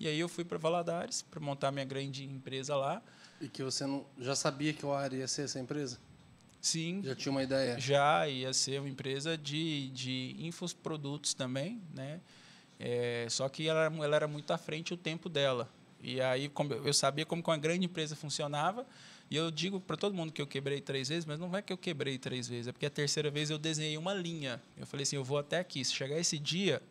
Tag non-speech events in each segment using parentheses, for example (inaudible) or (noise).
E aí eu fui para Valadares para montar minha grande empresa lá. E que você não já sabia que o Ari ia ser essa empresa? Sim. Já tinha uma ideia? Já, ia ser uma empresa de, de infoprodutos também, né? É, só que ela, ela era muito à frente o tempo dela. E aí eu sabia como uma grande empresa funcionava. E eu digo para todo mundo que eu quebrei três vezes, mas não é que eu quebrei três vezes, é porque a terceira vez eu desenhei uma linha. Eu falei assim, eu vou até aqui. Se chegar esse dia,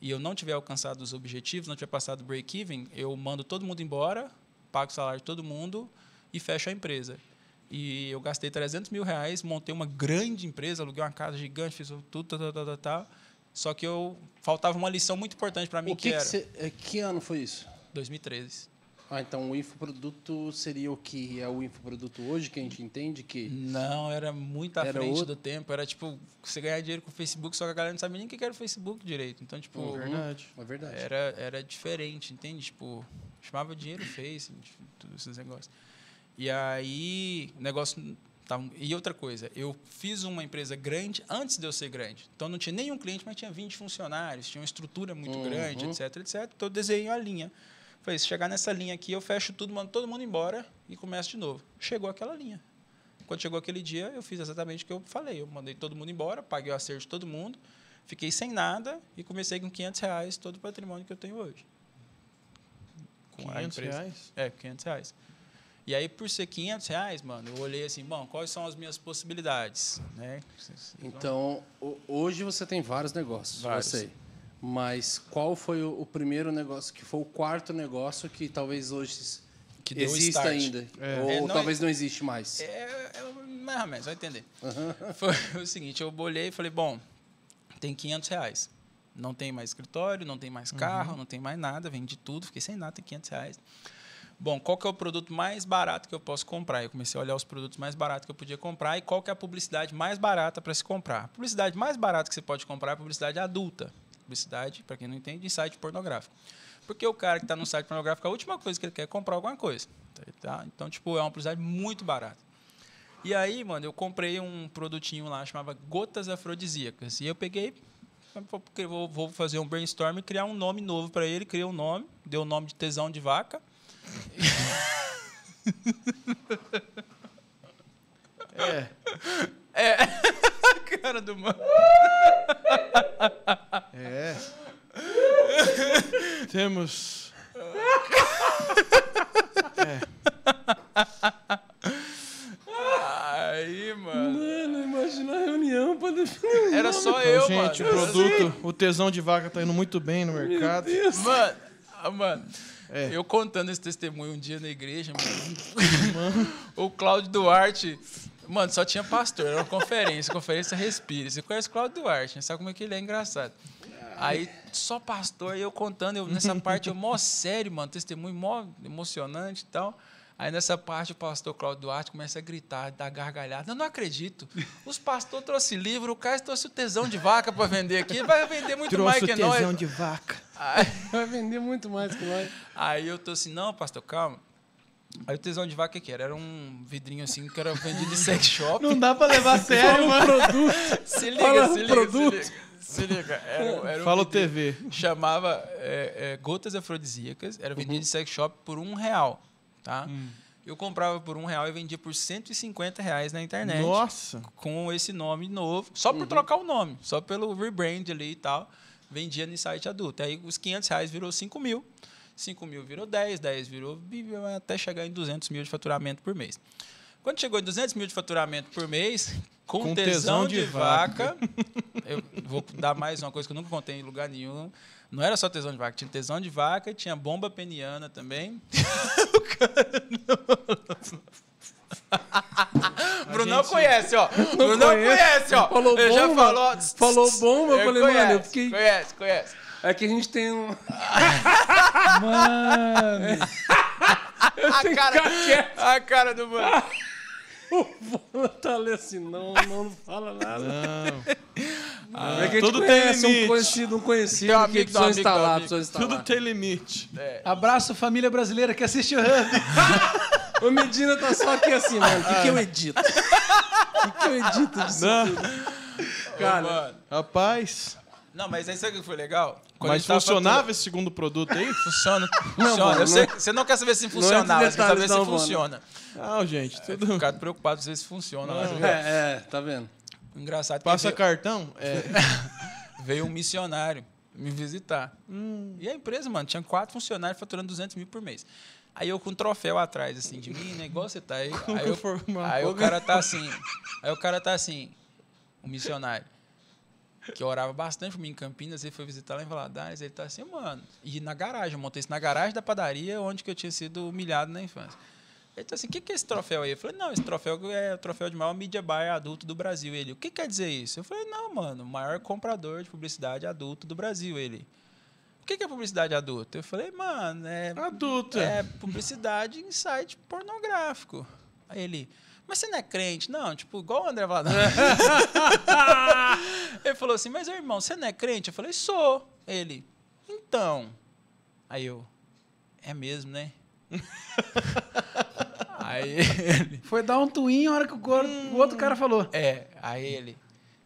e eu não tiver alcançado os objetivos, não tiver passado o break-even, eu mando todo mundo embora, pago o salário de todo mundo e fecho a empresa. E eu gastei 300 mil reais, montei uma grande empresa, aluguei uma casa gigante, fiz tudo, tal, tal, tal, tal. Só que eu faltava uma lição muito importante para mim, o que, que, que era... Cê, eh, que ano foi isso? 2013. Ah, então o infoproduto seria o que é o infoproduto hoje, que a gente entende que... Não, era muito à era frente outro... do tempo. Era tipo, você ganhar dinheiro com o Facebook, só que a galera não sabia nem o que era o Facebook direito. Então, tipo... É verdade, uh, é verdade. Era, era diferente, entende? Tipo, chamava dinheiro face, tipo, esses negócios. E aí, negócio... Tá, e outra coisa, eu fiz uma empresa grande antes de eu ser grande. Então, não tinha nenhum cliente, mas tinha 20 funcionários, tinha uma estrutura muito uhum. grande, etc, etc. Então, eu desenhei a linha. Falei, se chegar nessa linha aqui, eu fecho tudo, mando todo mundo embora e começo de novo. Chegou aquela linha. Quando chegou aquele dia, eu fiz exatamente o que eu falei. Eu mandei todo mundo embora, paguei o acerto de todo mundo, fiquei sem nada e comecei com 500 reais todo o patrimônio que eu tenho hoje. Com 500 reais? É, 500 reais. E aí, por ser 500 reais, mano, eu olhei assim, bom, quais são as minhas possibilidades, né? Então, hoje você tem vários negócios, vários. eu mas qual foi o, primeiro negócio, que foi o quarto negócio que talvez hoje que exista ainda? É. Ou é, não, é- talvez não existe mais? É, é mais ou menos, vai entender. Uhum. Foi o seguinte, eu bolhei e falei, bom, tem 500 reais. Não tem mais escritório, não tem mais carro, uhum. não tem mais nada, vendi tudo, fiquei sem nada, tem 500 reais. Bom, qual que é o produto mais barato que eu posso comprar? Eu comecei a olhar os produtos mais baratos que eu podia comprar e qual que é a publicidade mais barata para se comprar. A publicidade mais barata que você pode comprar é a publicidade adulta publicidade, para quem não entende, em site pornográfico. Porque o cara que está no site pornográfico, a última coisa que ele quer é comprar alguma coisa. Tá, tá? Então, tipo, é uma publicidade muito barata. E aí, mano, eu comprei um produtinho lá, chamava Gotas Afrodisíacas. E eu peguei, vou fazer um brainstorm e criar um nome novo para ele. Criei um nome, deu o nome de Tesão de Vaca. É. (laughs) É. (laughs) Cara do mano. (laughs) É. (laughs) Temos. É. Aí, mano. Mano, imagina a reunião pra definir. Era só eu, gente, mano. Gente, o produto, o tesão de vaca tá indo muito bem no mercado. Mano, ah, mano. É. Eu contando esse testemunho um dia na igreja, mano. o Cláudio Duarte Mano, só tinha pastor, era uma conferência, conferência respira Você conhece o Cláudio Duarte, né? sabe como é que ele é engraçado. Aí só pastor e eu contando, eu, nessa parte eu mó sério, mano, testemunho mó emocionante e tal. Aí nessa parte o pastor Cláudio Duarte começa a gritar, dar gargalhada. Eu não acredito. Os pastores trouxeram livro, o Caio trouxe o tesão de vaca para vender aqui. Vai vender muito trouxe mais que nós. Trouxe o tesão de vaca. Aí, vai vender muito mais que nós. Aí eu tô assim, não, pastor, calma. Aí o tesão de vaca é que era? Era um vidrinho assim que era vendido em sex shop. Não dá pra levar a (laughs) sério, mano. Produto. (laughs) Se liga, Fala se um liga, produto. se liga. Se liga, era, era Fala o TV. Chamava é, é, Gotas Afrodisíacas, era vendido uhum. em sex shop por um real, tá? Hum. Eu comprava por um real e vendia por 150 reais na internet. Nossa! Com esse nome novo, só por uhum. trocar o nome, só pelo rebrand ali e tal. Vendia no site adulto. Aí os 500 reais virou 5 mil. 5 mil virou 10, 10 virou até chegar em 200 mil de faturamento por mês. Quando chegou em 200 mil de faturamento por mês, com, com tesão, tesão, de, de vaca, eu vou dar mais uma coisa que eu nunca contei em lugar nenhum. Não era só tesão de vaca, tinha tesão de vaca, tinha bomba peniana também. (laughs) o não... Brunão conhece, ó. Não Brunão conhece, ó. Falou Ele bomba, já falou. Falou bomba, eu é, falei, conhece, mano, eu fiquei. Conhece, conhece. É que a gente tem um. (laughs) Mano! Eu a, cara, a cara do mano. (laughs) O Bola tá ali assim, não, não, não fala nada. Não. Ah, ah é que tudo tem limite. Um conhecido, um conhecido amigo, que precisa instalar, precisa instalar. Tudo tem limite. É. Abraço família brasileira que assiste o Hub. (laughs) o Medina tá só aqui assim, mano. O que, que eu ah. edito? O que, que eu edito disso não. Cara, Ô, rapaz. Não, mas aí sabe o que foi legal? Quando Mas funcionava esse segundo produto aí? (laughs) Funciona. Não, Mano, é sei, você não quer saber se funcionava, é você quer saber não, se mano. funciona. Não, gente, é, tudo. Ficado preocupado se funciona. Não, é, é, tá vendo? Engraçado. Passa veio... cartão? É. (laughs) veio um missionário me visitar. Hum. E a empresa, mano, tinha quatro funcionários faturando 200 mil por mês. Aí eu com um troféu atrás, assim, de mim, né? Igual você tá aí. (laughs) Aí, eu, aí o cara tá assim. Aí o cara tá assim, o missionário que orava bastante por mim em Campinas, ele foi visitar lá em Valadares, ele tá assim, mano. E na garagem, eu montei isso na garagem da padaria onde que eu tinha sido humilhado na infância. Ele tá assim, o que, que é esse troféu aí? Eu falei, não, esse troféu é o troféu de maior media buyer adulto do Brasil. Ele, o que quer dizer isso? Eu falei, não, mano, maior comprador de publicidade adulto do Brasil. Ele, o que, que é publicidade adulta? Eu falei, mano, é... Adulto. É publicidade em site pornográfico. Aí ele, mas você não é crente? Não, tipo, igual o André Valadares. (laughs) falou assim: Mas irmão, você não é crente? Eu falei: Sou. Ele, então. Aí eu, é mesmo, né? (laughs) aí ele. Foi dar um tuim na hora que o, hum, o outro cara falou. É, aí ele.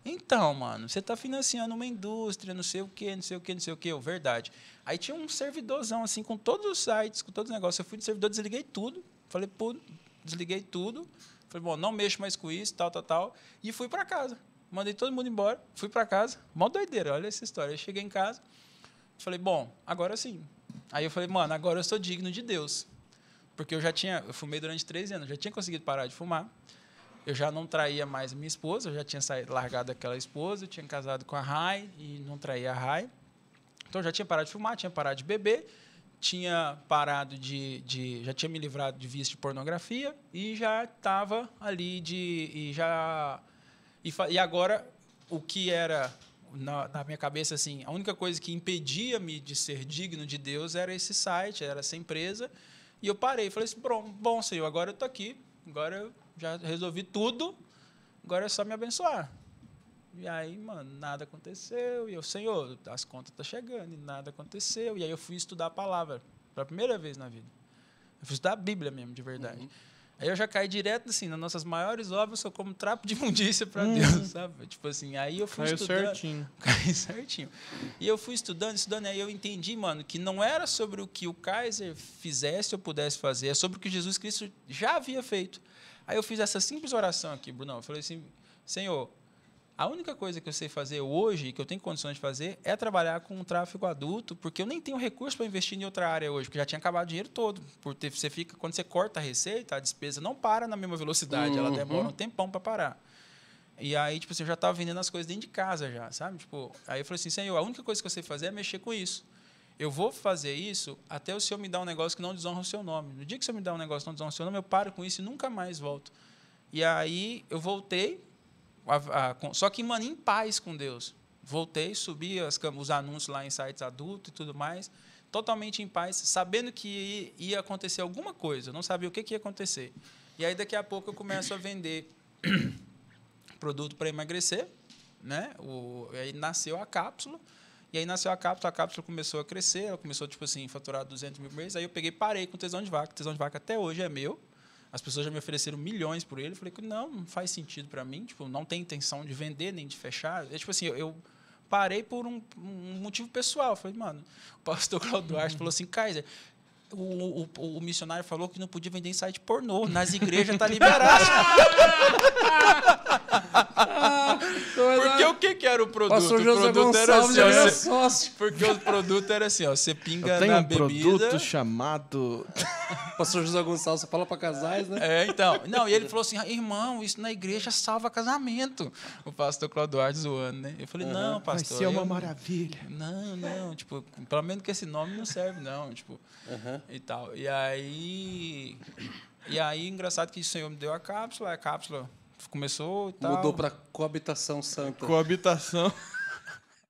Então, mano, você tá financiando uma indústria, não sei o quê, não sei o quê, não sei o quê, verdade. Aí tinha um servidorzão, assim, com todos os sites, com todos os negócios. Eu fui de servidor, desliguei tudo. Falei, pô, desliguei tudo. Falei, bom, não mexo mais com isso, tal, tal, tal. E fui para casa. Mandei todo mundo embora, fui para casa. Mó doideira, olha essa história. Eu cheguei em casa, falei, bom, agora sim. Aí eu falei, mano, agora eu sou digno de Deus. Porque eu já tinha, eu fumei durante três anos, já tinha conseguido parar de fumar. Eu já não traía mais minha esposa, eu já tinha saído, largado aquela esposa, eu tinha casado com a Rai e não traía a Rai. Então eu já tinha parado de fumar, tinha parado de beber, tinha parado de, de já tinha me livrado de vício de pornografia e já estava ali de e já e, e agora, o que era na, na, minha cabeça, assim, a única coisa que impedia-me de ser digno de Deus era esse site, era essa empresa. E eu parei, falei assim: bom, bom senhor, agora eu tô aqui, agora eu já resolvi tudo, agora é só me abençoar. E aí, mano, nada aconteceu. E eu, senhor, as contas estão tá chegando, e nada aconteceu. E aí eu fui estudar a palavra, pela primeira vez na vida. Eu fui estudar a Bíblia mesmo, de verdade. Uhum. Aí eu já caí direto, assim, nas nossas maiores obras, eu sou como trapo de (laughs) imundícia para hum. Deus, sabe? Tipo assim, aí eu fui Caiu estudando. certinho. (laughs) Caiu certinho. E eu fui estudando, estudando, aí eu entendi, mano, que não era sobre o que o Kaiser fizesse ou pudesse fazer, é sobre o que Jesus Cristo já havia feito. Aí eu fiz essa simples oração aqui, Brunão. Eu falei assim, Senhor, a única coisa que eu sei fazer hoje, que eu tenho condições de fazer, é trabalhar com um tráfego adulto, porque eu nem tenho recurso para investir em outra área hoje, porque já tinha acabado o dinheiro todo. Por ter, você fica, quando você corta a receita, a despesa não para na mesma velocidade, uhum. ela demora um tempão para parar. E aí, tipo você assim, eu já estava vendendo as coisas dentro de casa já, sabe? Tipo, aí eu falei assim, senhor, a única coisa que eu sei fazer é mexer com isso. Eu vou fazer isso até o senhor me dar um negócio que não desonra o seu nome. No dia que o senhor me dá um negócio que não desonra o seu nome, eu paro com isso e nunca mais volto. E aí eu voltei, a, a, com, só que, mano, em paz com Deus. Voltei, subi as, os anúncios lá em sites adultos e tudo mais, totalmente em paz, sabendo que ia, ia acontecer alguma coisa, não sabia o que, que ia acontecer. E aí, daqui a pouco, eu começo a vender (coughs) produto para emagrecer, né? O, aí nasceu a cápsula, e aí nasceu a cápsula, a cápsula começou a crescer, ela começou, tipo assim, faturar 200 mil por mês, aí eu peguei parei com o tesão de vaca, o tesão de vaca até hoje é meu, as pessoas já me ofereceram milhões por ele. Eu falei que não, não faz sentido para mim. Tipo, não tem intenção de vender nem de fechar. É tipo assim, eu parei por um, um motivo pessoal. Eu falei, mano, o pastor Claudio Duarte falou assim, Kaiser, o, o, o, missionário falou que não podia vender em site pornô. Nas igrejas tá liberado. (laughs) produto. Pastor José o produto Gonçalves era, assim, é (laughs) sócio. Porque o produto era assim, ó, você pinga na um bebida. um produto chamado... (laughs) Pastor José Gonçalves, você fala para casais, né? É, então. Não, e ele falou assim, ah, irmão, isso na igreja salva casamento. O pastor Clodoardo zoando, né? Eu falei, uhum. não, pastor. Isso é uma eu... maravilha. Não, não, tipo, pelo menos que esse nome não serve, não, tipo, uhum. e tal. E aí... E aí, engraçado que o Senhor me deu a cápsula, a cápsula começou e tal. Mudou para coabitação santa. Coabitação.